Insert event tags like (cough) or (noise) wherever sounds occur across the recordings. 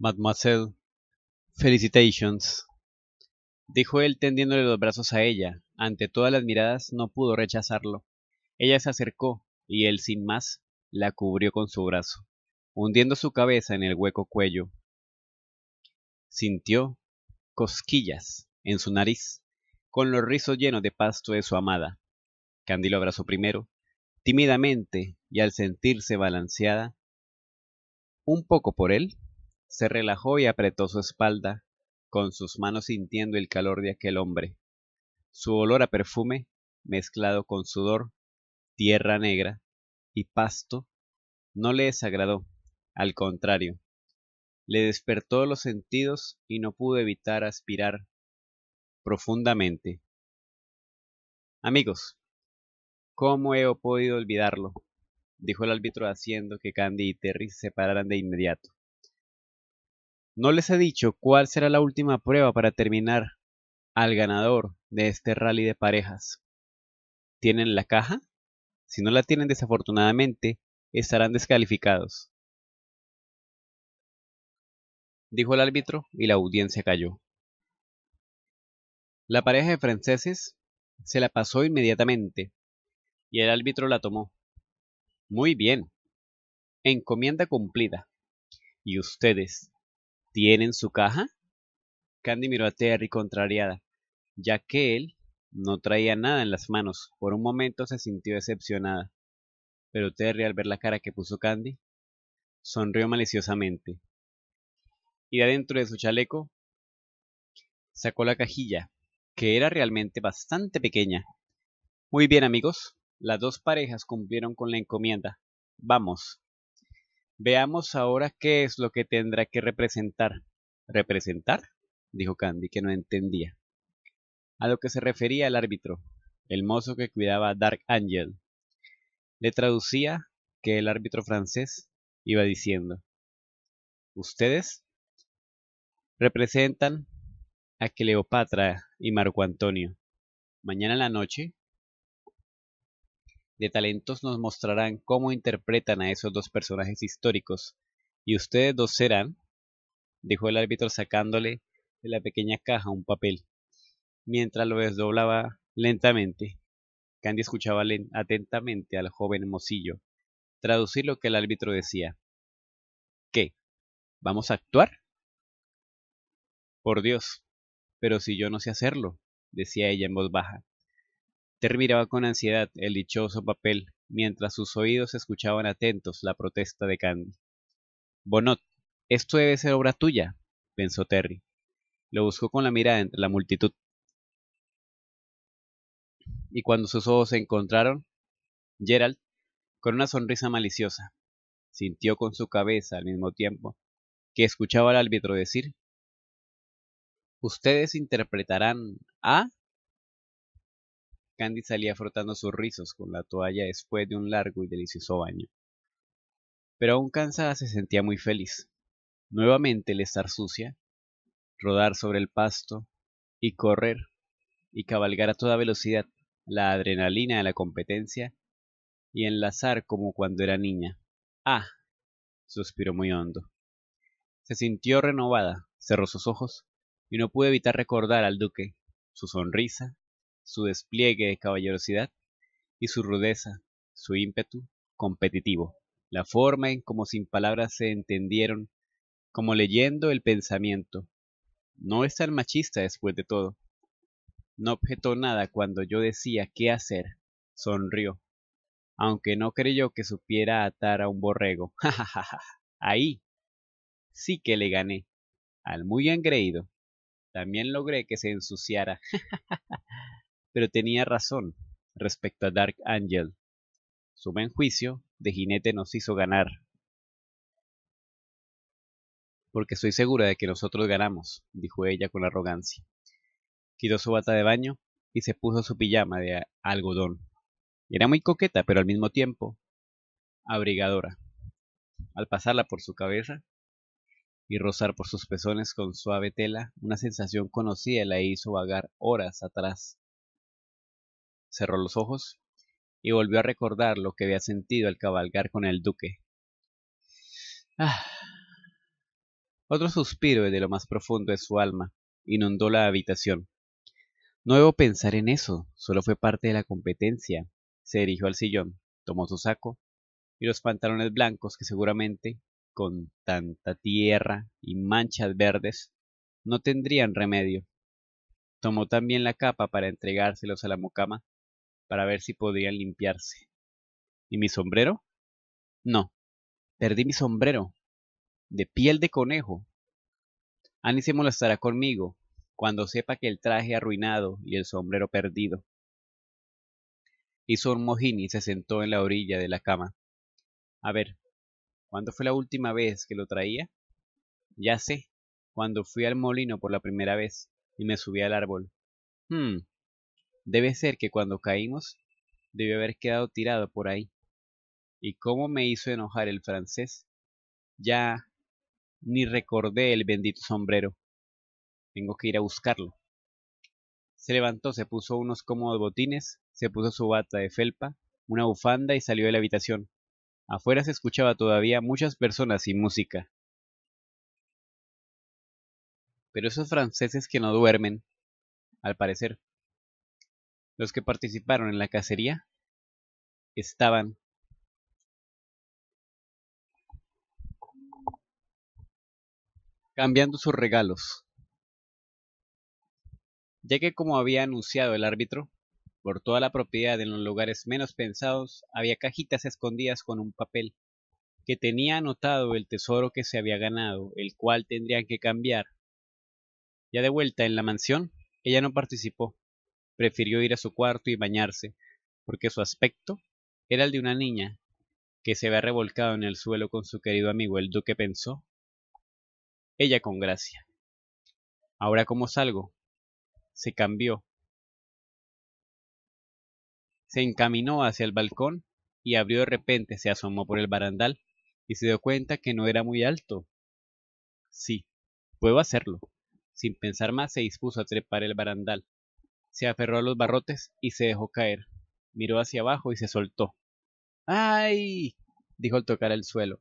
Mademoiselle, felicitations, dijo él tendiéndole los brazos a ella. Ante todas las miradas no pudo rechazarlo. Ella se acercó, y él sin más la cubrió con su brazo, hundiendo su cabeza en el hueco cuello. Sintió cosquillas en su nariz, con los rizos llenos de pasto de su amada. Candy lo abrazó primero, tímidamente, y al sentirse balanceada, un poco por él, se relajó y apretó su espalda, con sus manos sintiendo el calor de aquel hombre. Su olor a perfume, mezclado con sudor, tierra negra y pasto, no le desagradó, al contrario, le despertó los sentidos y no pudo evitar aspirar profundamente. Amigos, ¿cómo he podido olvidarlo? dijo el árbitro haciendo que Candy y Terry se separaran de inmediato. No les he dicho cuál será la última prueba para terminar al ganador de este rally de parejas. ¿Tienen la caja? Si no la tienen desafortunadamente, estarán descalificados. Dijo el árbitro y la audiencia cayó. La pareja de franceses se la pasó inmediatamente y el árbitro la tomó. Muy bien. Encomienda cumplida. Y ustedes, ¿Tienen su caja? Candy miró a Terry contrariada, ya que él no traía nada en las manos. Por un momento se sintió decepcionada. Pero Terry, al ver la cara que puso Candy, sonrió maliciosamente. Y de adentro de su chaleco sacó la cajilla, que era realmente bastante pequeña. Muy bien, amigos. Las dos parejas cumplieron con la encomienda. Vamos. Veamos ahora qué es lo que tendrá que representar. ¿Representar? dijo Candy, que no entendía. A lo que se refería el árbitro, el mozo que cuidaba a Dark Angel. Le traducía que el árbitro francés iba diciendo, ustedes representan a Cleopatra y Marco Antonio. Mañana en la noche de talentos nos mostrarán cómo interpretan a esos dos personajes históricos, y ustedes dos serán, dijo el árbitro sacándole de la pequeña caja un papel. Mientras lo desdoblaba lentamente, Candy escuchaba atentamente al joven mocillo traducir lo que el árbitro decía. ¿Qué? ¿Vamos a actuar? Por Dios, pero si yo no sé hacerlo, decía ella en voz baja. Terry miraba con ansiedad el dichoso papel, mientras sus oídos escuchaban atentos la protesta de Candy. Bonot, esto debe ser obra tuya, pensó Terry. Lo buscó con la mirada entre la multitud. Y cuando sus ojos se encontraron, Gerald, con una sonrisa maliciosa, sintió con su cabeza al mismo tiempo que escuchaba al árbitro decir, Ustedes interpretarán a... Candy salía frotando sus rizos con la toalla después de un largo y delicioso baño. Pero aún cansada se sentía muy feliz. Nuevamente el estar sucia, rodar sobre el pasto y correr y cabalgar a toda velocidad la adrenalina de la competencia y enlazar como cuando era niña. Ah, suspiró muy hondo. Se sintió renovada, cerró sus ojos y no pudo evitar recordar al duque, su sonrisa su despliegue de caballerosidad y su rudeza, su ímpetu competitivo, la forma en como sin palabras se entendieron, como leyendo el pensamiento. No es tan machista después de todo. No objetó nada cuando yo decía qué hacer. Sonrió, aunque no creyó que supiera atar a un borrego. (laughs) Ahí sí que le gané. Al muy engreído. También logré que se ensuciara. (laughs) pero tenía razón respecto a Dark Angel. Su buen juicio de jinete nos hizo ganar. Porque estoy segura de que nosotros ganamos, dijo ella con arrogancia. Quitó su bata de baño y se puso su pijama de algodón. Era muy coqueta, pero al mismo tiempo abrigadora. Al pasarla por su cabeza y rozar por sus pezones con suave tela, una sensación conocida la hizo vagar horas atrás cerró los ojos y volvió a recordar lo que había sentido al cabalgar con el duque. Ah. Otro suspiro de lo más profundo de su alma inundó la habitación. No debo pensar en eso, solo fue parte de la competencia. Se dirigió al sillón, tomó su saco y los pantalones blancos que seguramente, con tanta tierra y manchas verdes, no tendrían remedio. Tomó también la capa para entregárselos a la mucama para ver si podrían limpiarse. ¿Y mi sombrero? No, perdí mi sombrero, de piel de conejo. Annie se molestará conmigo cuando sepa que el traje arruinado y el sombrero perdido. Hizo un mojín y se sentó en la orilla de la cama. A ver, ¿cuándo fue la última vez que lo traía? Ya sé, cuando fui al molino por la primera vez y me subí al árbol. Hmm, Debe ser que cuando caímos, debió haber quedado tirado por ahí. Y cómo me hizo enojar el francés. Ya ni recordé el bendito sombrero. Tengo que ir a buscarlo. Se levantó, se puso unos cómodos botines, se puso su bata de felpa, una bufanda y salió de la habitación. Afuera se escuchaba todavía muchas personas y música. Pero esos franceses que no duermen, al parecer, los que participaron en la cacería estaban cambiando sus regalos, ya que como había anunciado el árbitro, por toda la propiedad en los lugares menos pensados había cajitas escondidas con un papel que tenía anotado el tesoro que se había ganado, el cual tendrían que cambiar. Ya de vuelta en la mansión, ella no participó, prefirió ir a su cuarto y bañarse, porque su aspecto era el de una niña que se ve revolcado en el suelo con su querido amigo el duque pensó. Ella con gracia. Ahora cómo salgo. Se cambió. Se encaminó hacia el balcón y abrió de repente, se asomó por el barandal y se dio cuenta que no era muy alto. Sí, puedo hacerlo. Sin pensar más se dispuso a trepar el barandal. Se aferró a los barrotes y se dejó caer. Miró hacia abajo y se soltó. ¡Ay! dijo al tocar el suelo.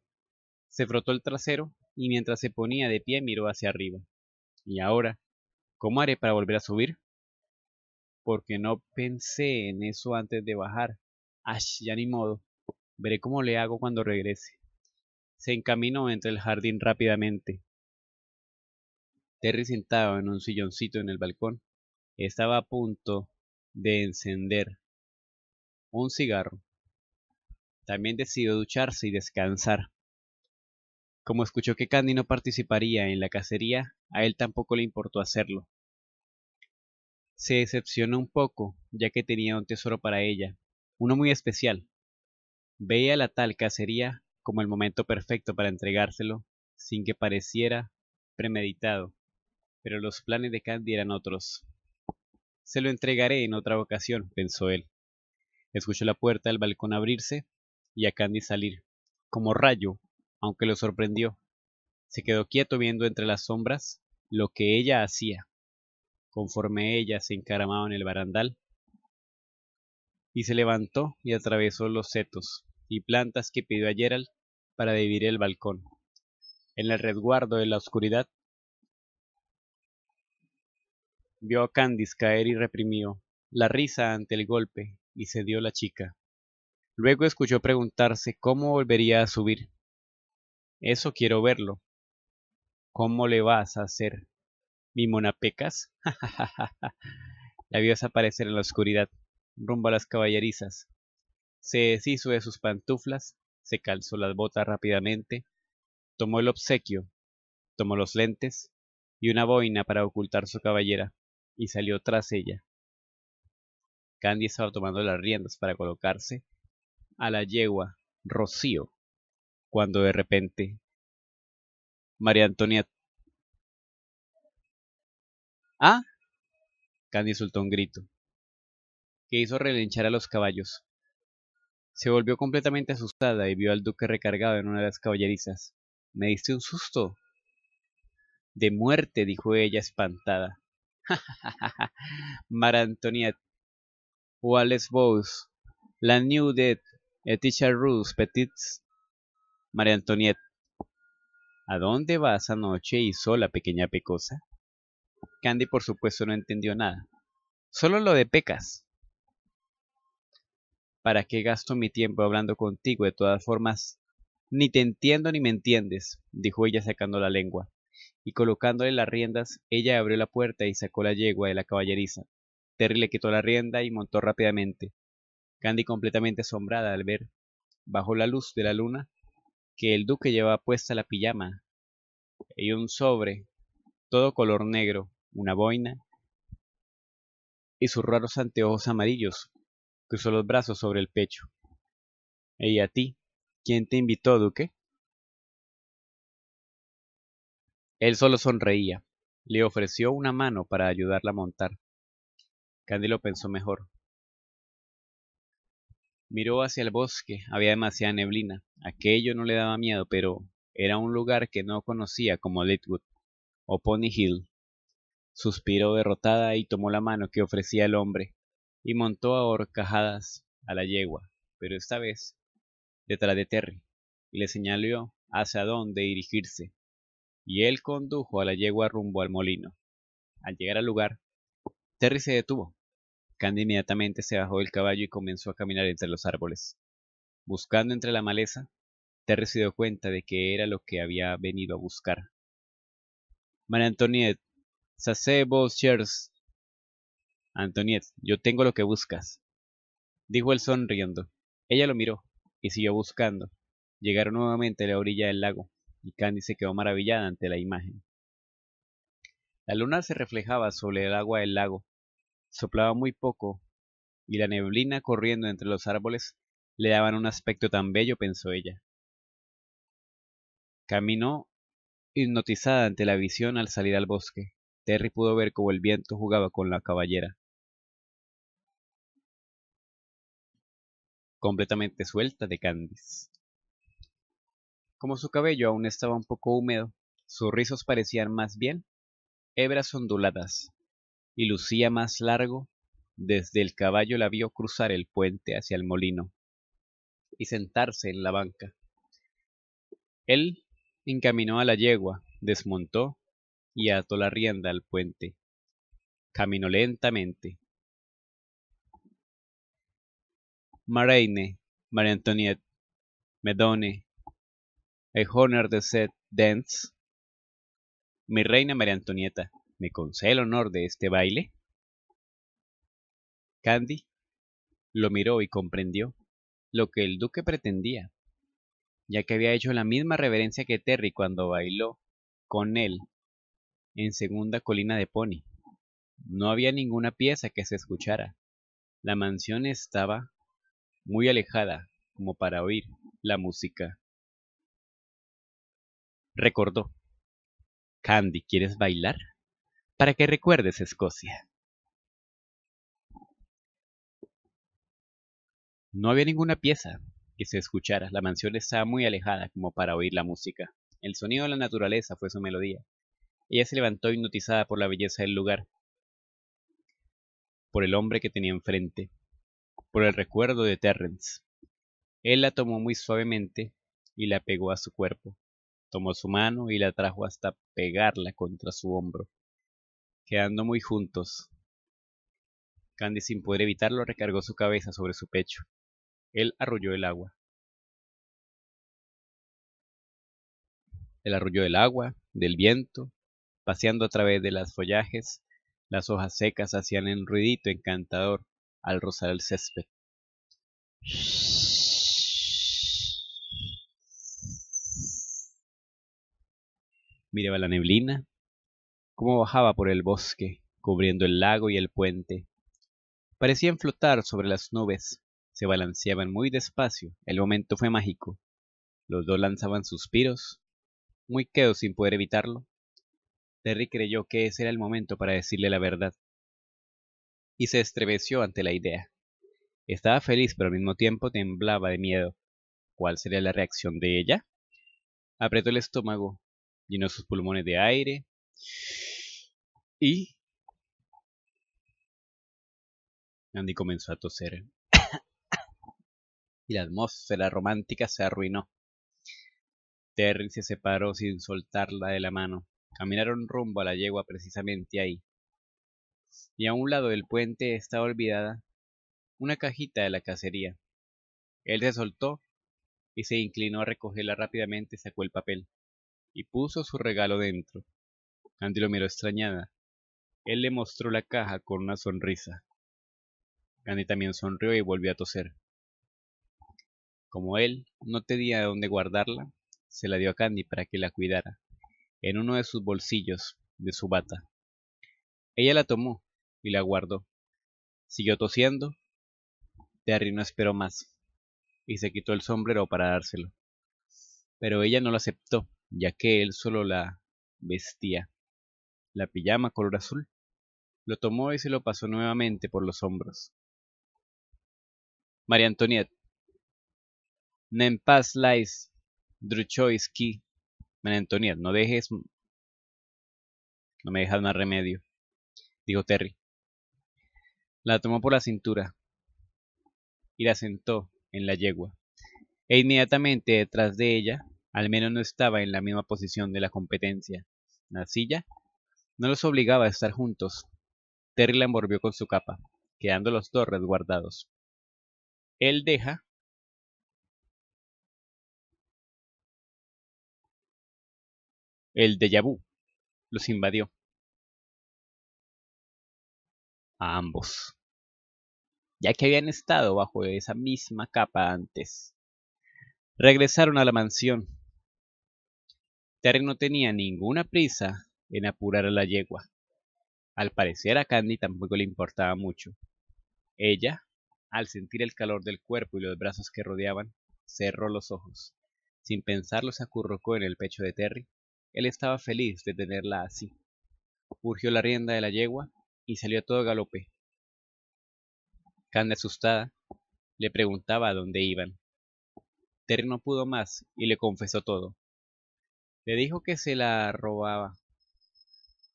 Se frotó el trasero y mientras se ponía de pie miró hacia arriba. ¿Y ahora? ¿Cómo haré para volver a subir? Porque no pensé en eso antes de bajar. Ash, ya ni modo. Veré cómo le hago cuando regrese. Se encaminó entre el jardín rápidamente. Terry sentado en un silloncito en el balcón estaba a punto de encender un cigarro. También decidió ducharse y descansar. Como escuchó que Candy no participaría en la cacería, a él tampoco le importó hacerlo. Se decepcionó un poco, ya que tenía un tesoro para ella, uno muy especial. Veía la tal cacería como el momento perfecto para entregárselo, sin que pareciera premeditado, pero los planes de Candy eran otros. Se lo entregaré en otra ocasión, pensó él. Escuchó la puerta del balcón abrirse y a Candy salir, como rayo, aunque lo sorprendió. Se quedó quieto viendo entre las sombras lo que ella hacía, conforme ella se encaramaba en el barandal, y se levantó y atravesó los setos y plantas que pidió a Gerald para dividir el balcón. En el resguardo de la oscuridad Vio a Candice caer y reprimió la risa ante el golpe y se dio la chica. Luego escuchó preguntarse cómo volvería a subir. Eso quiero verlo. ¿Cómo le vas a hacer? ¿Mi monapecas? (laughs) la vio desaparecer en la oscuridad, rumbo a las caballerizas. Se deshizo de sus pantuflas, se calzó las botas rápidamente, tomó el obsequio, tomó los lentes y una boina para ocultar su caballera y salió tras ella. Candy estaba tomando las riendas para colocarse a la yegua Rocío, cuando de repente María Antonia... ¡Ah! Candy soltó un grito, que hizo relinchar a los caballos. Se volvió completamente asustada y vio al duque recargado en una de las caballerizas. Me diste un susto. De muerte, dijo ella espantada. (laughs) Mara Antoniette, Wallace La New Dead, teacher Petit, María Antoniette. ¿A dónde vas anoche y sola, pequeña pecosa? Candy, por supuesto, no entendió nada. Solo lo de pecas. ¿Para qué gasto mi tiempo hablando contigo? De todas formas, ni te entiendo ni me entiendes, dijo ella sacando la lengua y colocándole las riendas, ella abrió la puerta y sacó la yegua de la caballeriza. Terry le quitó la rienda y montó rápidamente. Candy, completamente asombrada al ver, bajo la luz de la luna, que el duque llevaba puesta la pijama y un sobre, todo color negro, una boina y sus raros anteojos amarillos. Cruzó los brazos sobre el pecho. ¿Y a ti? ¿Quién te invitó, duque? Él solo sonreía. Le ofreció una mano para ayudarla a montar. Candy pensó mejor. Miró hacia el bosque. Había demasiada neblina. Aquello no le daba miedo, pero era un lugar que no conocía como Litwood o Pony Hill. Suspiró derrotada y tomó la mano que ofrecía el hombre y montó a horcajadas a la yegua, pero esta vez detrás de Terry, y le señaló hacia dónde dirigirse y él condujo a la yegua rumbo al molino. Al llegar al lugar, Terry se detuvo. Candy inmediatamente se bajó del caballo y comenzó a caminar entre los árboles. Buscando entre la maleza, Terry se dio cuenta de que era lo que había venido a buscar. María Antoniette, vos, Shers. yo tengo lo que buscas, dijo él sonriendo. Ella lo miró y siguió buscando. Llegaron nuevamente a la orilla del lago y Candy se quedó maravillada ante la imagen. La luna se reflejaba sobre el agua del lago, soplaba muy poco, y la neblina corriendo entre los árboles le daban un aspecto tan bello, pensó ella. Caminó hipnotizada ante la visión al salir al bosque. Terry pudo ver cómo el viento jugaba con la caballera. Completamente suelta de Candice. Como su cabello aún estaba un poco húmedo, sus rizos parecían más bien hebras onduladas, y lucía más largo desde el caballo la vio cruzar el puente hacia el molino y sentarse en la banca. Él encaminó a la yegua, desmontó y ató la rienda al puente. Caminó lentamente. Maraine, Marie Medone, honor de set Dance. Mi reina María Antonieta, ¿me concede el honor de este baile? Candy lo miró y comprendió lo que el duque pretendía, ya que había hecho la misma reverencia que Terry cuando bailó con él en segunda colina de Pony. No había ninguna pieza que se escuchara. La mansión estaba muy alejada como para oír la música recordó. Candy, ¿quieres bailar? Para que recuerdes Escocia. No había ninguna pieza que se escuchara. La mansión estaba muy alejada como para oír la música. El sonido de la naturaleza fue su melodía. Ella se levantó hipnotizada por la belleza del lugar, por el hombre que tenía enfrente, por el recuerdo de Terrence. Él la tomó muy suavemente y la pegó a su cuerpo. Tomó su mano y la trajo hasta pegarla contra su hombro, quedando muy juntos. Candy, sin poder evitarlo, recargó su cabeza sobre su pecho. Él arrulló el agua. El arrulló del agua, del viento, paseando a través de las follajes, las hojas secas hacían un ruidito encantador al rozar el césped. miraba la neblina, cómo bajaba por el bosque, cubriendo el lago y el puente. Parecían flotar sobre las nubes, se balanceaban muy despacio, el momento fue mágico. Los dos lanzaban suspiros, muy quedos sin poder evitarlo. Terry creyó que ese era el momento para decirle la verdad. Y se estremeció ante la idea. Estaba feliz, pero al mismo tiempo temblaba de miedo. ¿Cuál sería la reacción de ella? Apretó el estómago, llenó sus pulmones de aire y Andy comenzó a toser. (coughs) y la atmósfera romántica se arruinó. Terry se separó sin soltarla de la mano. Caminaron rumbo a la yegua precisamente ahí. Y a un lado del puente estaba olvidada una cajita de la cacería. Él se soltó y se inclinó a recogerla rápidamente y sacó el papel y puso su regalo dentro. Candy lo miró extrañada. Él le mostró la caja con una sonrisa. Candy también sonrió y volvió a toser. Como él no tenía dónde guardarla, se la dio a Candy para que la cuidara, en uno de sus bolsillos de su bata. Ella la tomó y la guardó. Siguió tosiendo. Terry no esperó más y se quitó el sombrero para dárselo. Pero ella no lo aceptó ya que él solo la vestía, la pijama color azul. Lo tomó y se lo pasó nuevamente por los hombros. María Antoniet N'en pas lais, María no dejes. No me dejas más remedio, dijo Terry. La tomó por la cintura y la sentó en la yegua. E inmediatamente detrás de ella al menos no estaba en la misma posición de la competencia. La silla no los obligaba a estar juntos. Terry la envolvió con su capa, quedando los dos resguardados. Él deja el de vu los invadió. A ambos. Ya que habían estado bajo esa misma capa antes. Regresaron a la mansión, Terry no tenía ninguna prisa en apurar a la yegua. Al parecer a Candy tampoco le importaba mucho. Ella, al sentir el calor del cuerpo y los brazos que rodeaban, cerró los ojos. Sin pensarlo se acurrucó en el pecho de Terry. Él estaba feliz de tenerla así. Urgió la rienda de la yegua y salió a todo galope. Candy asustada le preguntaba a dónde iban. Terry no pudo más y le confesó todo. Le dijo que se la robaba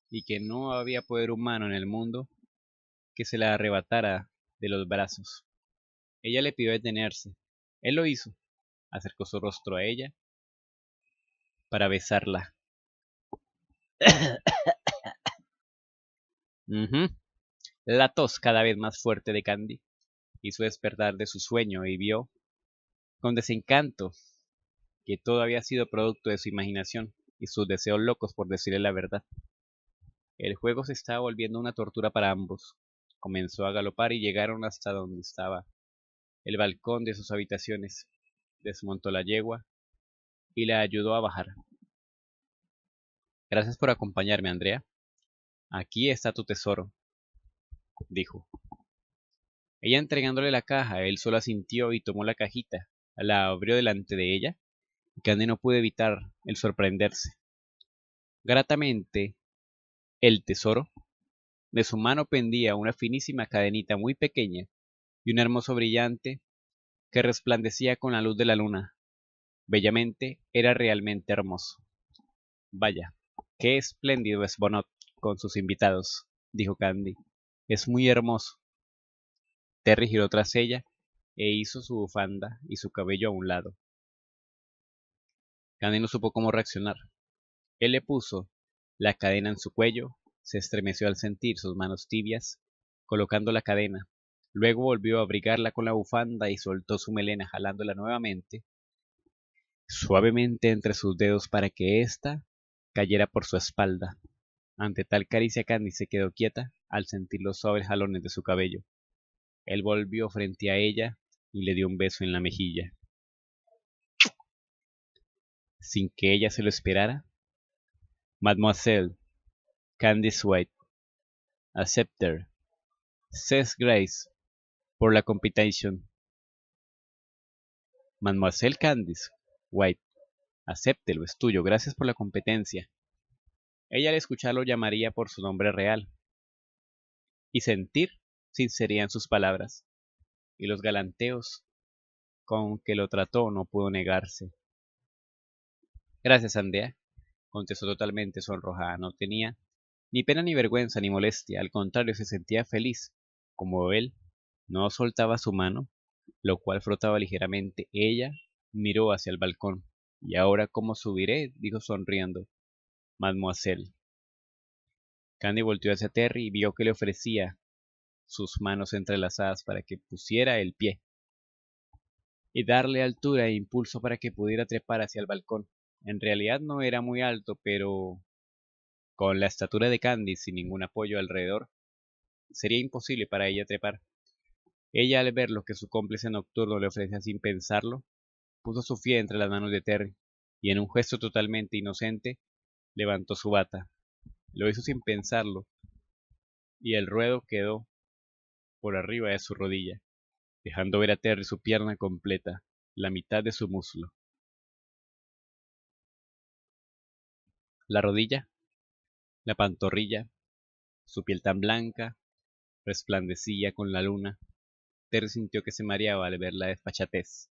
y que no había poder humano en el mundo que se la arrebatara de los brazos. Ella le pidió detenerse. Él lo hizo. Acercó su rostro a ella para besarla. (coughs) La tos cada vez más fuerte de Candy hizo despertar de su sueño y vio con desencanto que todo había sido producto de su imaginación y sus deseos locos por decirle la verdad. El juego se estaba volviendo una tortura para ambos. Comenzó a galopar y llegaron hasta donde estaba, el balcón de sus habitaciones. Desmontó la yegua y la ayudó a bajar. Gracias por acompañarme, Andrea. Aquí está tu tesoro, dijo. Ella entregándole la caja, él solo asintió y tomó la cajita, la abrió delante de ella Candy no pudo evitar el sorprenderse. Gratamente, el tesoro. De su mano pendía una finísima cadenita muy pequeña y un hermoso brillante que resplandecía con la luz de la luna. Bellamente era realmente hermoso. Vaya, qué espléndido es Bonot con sus invitados, dijo Candy. Es muy hermoso. Terry giró tras ella e hizo su bufanda y su cabello a un lado, Candy no supo cómo reaccionar. Él le puso la cadena en su cuello, se estremeció al sentir sus manos tibias, colocando la cadena. Luego volvió a abrigarla con la bufanda y soltó su melena jalándola nuevamente, suavemente entre sus dedos para que ésta cayera por su espalda. Ante tal caricia Candy se quedó quieta al sentir los suaves jalones de su cabello. Él volvió frente a ella y le dio un beso en la mejilla sin que ella se lo esperara? Mademoiselle, Candice White, acepter says Grace, por la competition. Mademoiselle Candice White, acéptelo, es tuyo, gracias por la competencia. Ella al escucharlo llamaría por su nombre real. Y sentir sinceridad en sus palabras. Y los galanteos con que lo trató no pudo negarse. Gracias, Andrea, contestó totalmente sonrojada. No tenía ni pena ni vergüenza ni molestia, al contrario, se sentía feliz. Como él no soltaba su mano, lo cual frotaba ligeramente, ella miró hacia el balcón. ¿Y ahora cómo subiré? dijo sonriendo. Mademoiselle. Candy volteó hacia Terry y vio que le ofrecía sus manos entrelazadas para que pusiera el pie y darle altura e impulso para que pudiera trepar hacia el balcón. En realidad no era muy alto, pero con la estatura de Candy sin ningún apoyo alrededor, sería imposible para ella trepar. Ella al ver lo que su cómplice nocturno le ofrecía sin pensarlo, puso su pie entre las manos de Terry y en un gesto totalmente inocente levantó su bata. Lo hizo sin pensarlo y el ruedo quedó por arriba de su rodilla, dejando ver a Terry su pierna completa, la mitad de su muslo. la rodilla, la pantorrilla, su piel tan blanca, resplandecía con la luna. Terry sintió que se mareaba al ver la desfachatez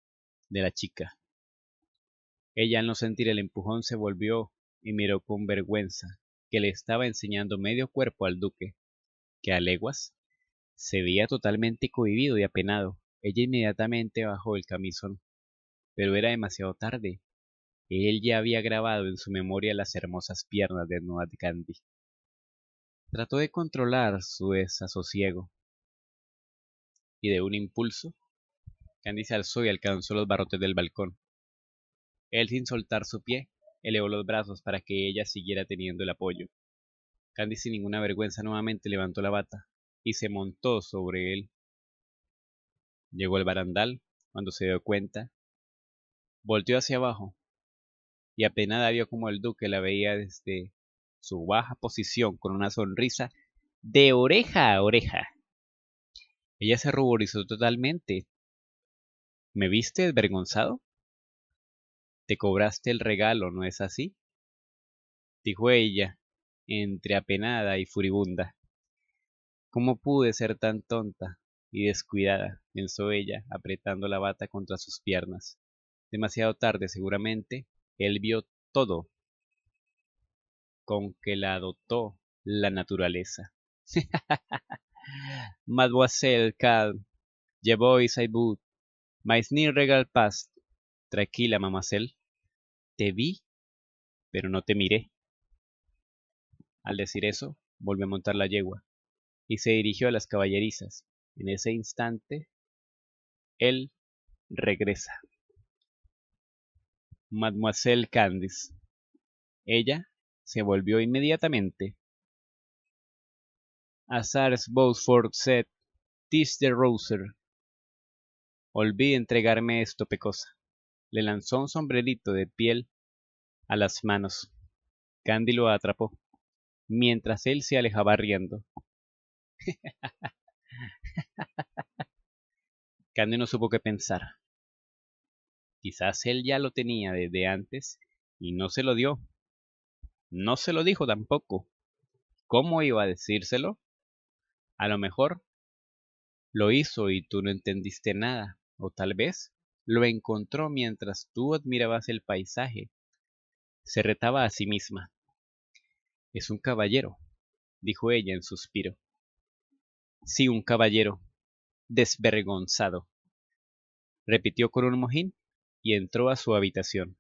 de la chica. Ella al no sentir el empujón se volvió y miró con vergüenza que le estaba enseñando medio cuerpo al duque, que a leguas se veía totalmente cohibido y apenado. Ella inmediatamente bajó el camisón, pero era demasiado tarde. Él ya había grabado en su memoria las hermosas piernas de de Candy. Trató de controlar su desasosiego. Y de un impulso, Candy se alzó y alcanzó los barrotes del balcón. Él, sin soltar su pie, elevó los brazos para que ella siguiera teniendo el apoyo. Candy, sin ninguna vergüenza, nuevamente levantó la bata y se montó sobre él. Llegó al barandal cuando se dio cuenta. Volteó hacia abajo y apenada vio como el duque la veía desde su baja posición con una sonrisa de oreja a oreja. Ella se ruborizó totalmente. ¿Me viste desvergonzado? Te cobraste el regalo, ¿no es así? dijo ella, entre apenada y furibunda. ¿Cómo pude ser tan tonta y descuidada? pensó ella, apretando la bata contra sus piernas. Demasiado tarde, seguramente, él vio todo con que la dotó la naturaleza. (laughs) Mademoiselle Calm, llevó y Saibut, mais ni regal past. Tranquila, mamacel. Te vi, pero no te miré. Al decir eso, volvió a montar la yegua y se dirigió a las caballerizas. En ese instante, él regresa. Mademoiselle Candice. Ella se volvió inmediatamente. Azars Beaufort said, Tis the Roser. Olví entregarme esto, pecosa. Le lanzó un sombrerito de piel a las manos. Candy lo atrapó, mientras él se alejaba riendo. (laughs) Candy no supo qué pensar. Quizás él ya lo tenía desde antes y no se lo dio. No se lo dijo tampoco. ¿Cómo iba a decírselo? A lo mejor lo hizo y tú no entendiste nada, o tal vez lo encontró mientras tú admirabas el paisaje. Se retaba a sí misma. Es un caballero, dijo ella en suspiro. Sí, un caballero, desvergonzado, repitió con un mojín y entró a su habitación.